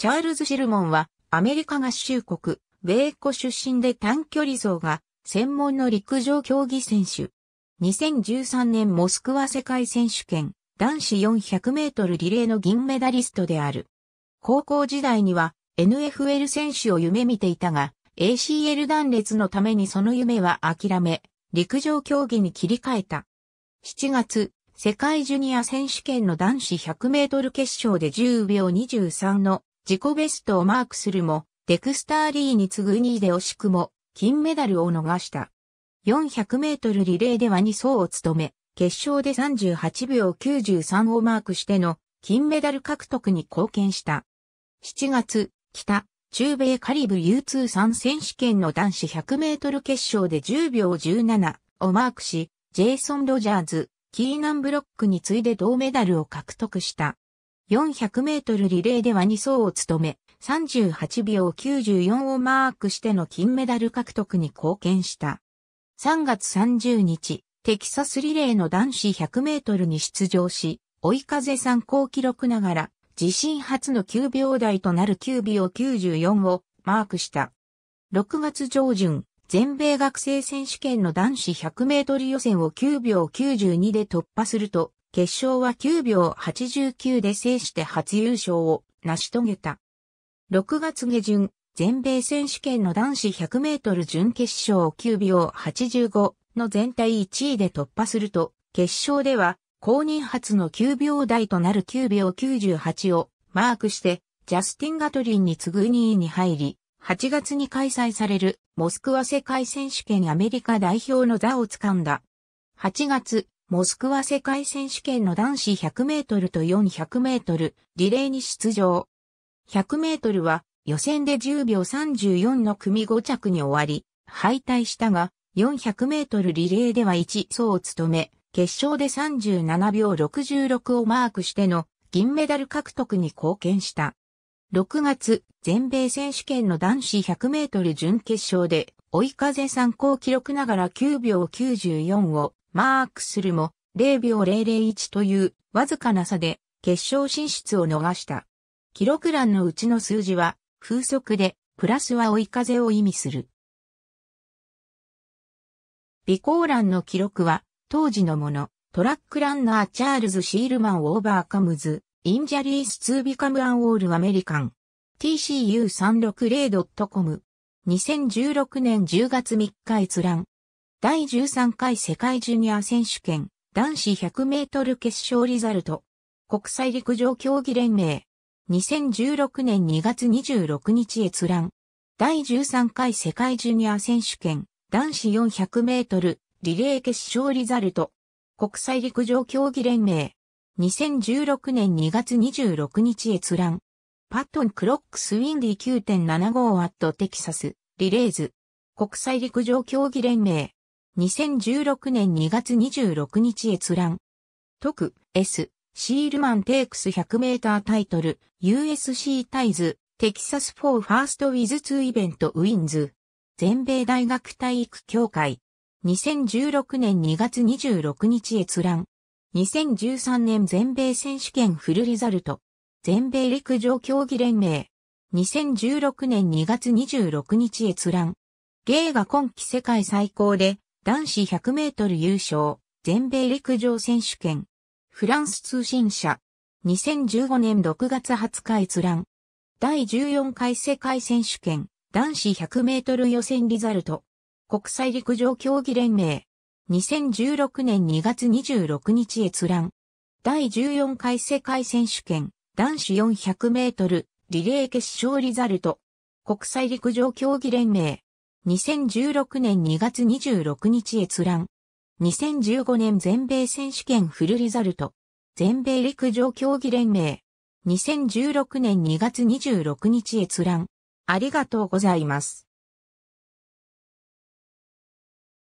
チャールズ・シルモンはアメリカ合衆国、米子出身で短距離走が専門の陸上競技選手。2013年モスクワ世界選手権男子400メートルリレーの銀メダリストである。高校時代には NFL 選手を夢見ていたが ACL 断裂のためにその夢は諦め、陸上競技に切り替えた。7月、世界ジュニア選手権の男子100メートル決勝で10秒23の自己ベストをマークするも、デクスターリーに次ぐ2位で惜しくも金メダルを逃した。400メートルリレーでは2走を務め、決勝で38秒93をマークしての金メダル獲得に貢献した。7月、北、中米カリブ U23 選手権の男子100メートル決勝で10秒17をマークし、ジェイソン・ロジャーズ、キーナン・ブロックに次いで銅メダルを獲得した。400メートルリレーでは2走を務め、38秒94をマークしての金メダル獲得に貢献した。3月30日、テキサスリレーの男子100メートルに出場し、追い風参考記録ながら、自身初の9秒台となる9秒94をマークした。6月上旬、全米学生選手権の男子100メートル予選を9秒92で突破すると、決勝は9秒89で制して初優勝を成し遂げた。6月下旬、全米選手権の男子100メートル準決勝9秒85の全体1位で突破すると、決勝では公認初の9秒台となる9秒98をマークして、ジャスティン・ガトリンに次ぐ2位に入り、8月に開催されるモスクワ世界選手権アメリカ代表の座を掴んだ。8月、モスクワ世界選手権の男子100メートルと400メートルリレーに出場。100メートルは予選で10秒34の組5着に終わり、敗退したが、400メートルリレーでは1走を務め、決勝で37秒66をマークしての銀メダル獲得に貢献した。6月、全米選手権の男子100メートル準決勝で、追い風参考記録ながら9秒94をマークするも0秒001というわずかな差で決勝進出を逃した。記録欄のうちの数字は風速でプラスは追い風を意味する。備考欄の記録は当時のもの、トラックランナーチャールズ・シールマン・オーバーカムズ、インジャリース・ツービカム・アン・オール・アメリカン。tcu360.com 2016年10月3日閲覧。第13回世界ジュニア選手権男子100メートル決勝リザルト国際陸上競技連盟2016年2月26日閲覧第13回世界ジュニア選手権男子400メートルリレー決勝リザルト国際陸上競技連盟2016年2月26日閲覧パットンクロックスウィンディ9.75アットテキサスリレーズ国際陸上競技連盟2016年2月26日閲覧。特 S、シールマンテイクス100メータータイトル、USC タイズ、テキサス4ファーストウィズ2イベントウィンズ。全米大学体育協会。2016年2月26日閲覧。2013年全米選手権フルリザルト。全米陸上競技連盟。2016年2月26日閲覧。芸が今季世界最高で、男子100メートル優勝、全米陸上選手権。フランス通信社。2015年6月20日閲覧。第14回世界選手権、男子100メートル予選リザルト。国際陸上競技連盟。2016年2月26日閲覧。第14回世界選手権、男子400メートル、リレー決勝リザルト。国際陸上競技連盟。2016年2月26日閲覧。2015年全米選手権フルリザルト。全米陸上競技連盟。2016年2月26日閲覧。ありがとうございます。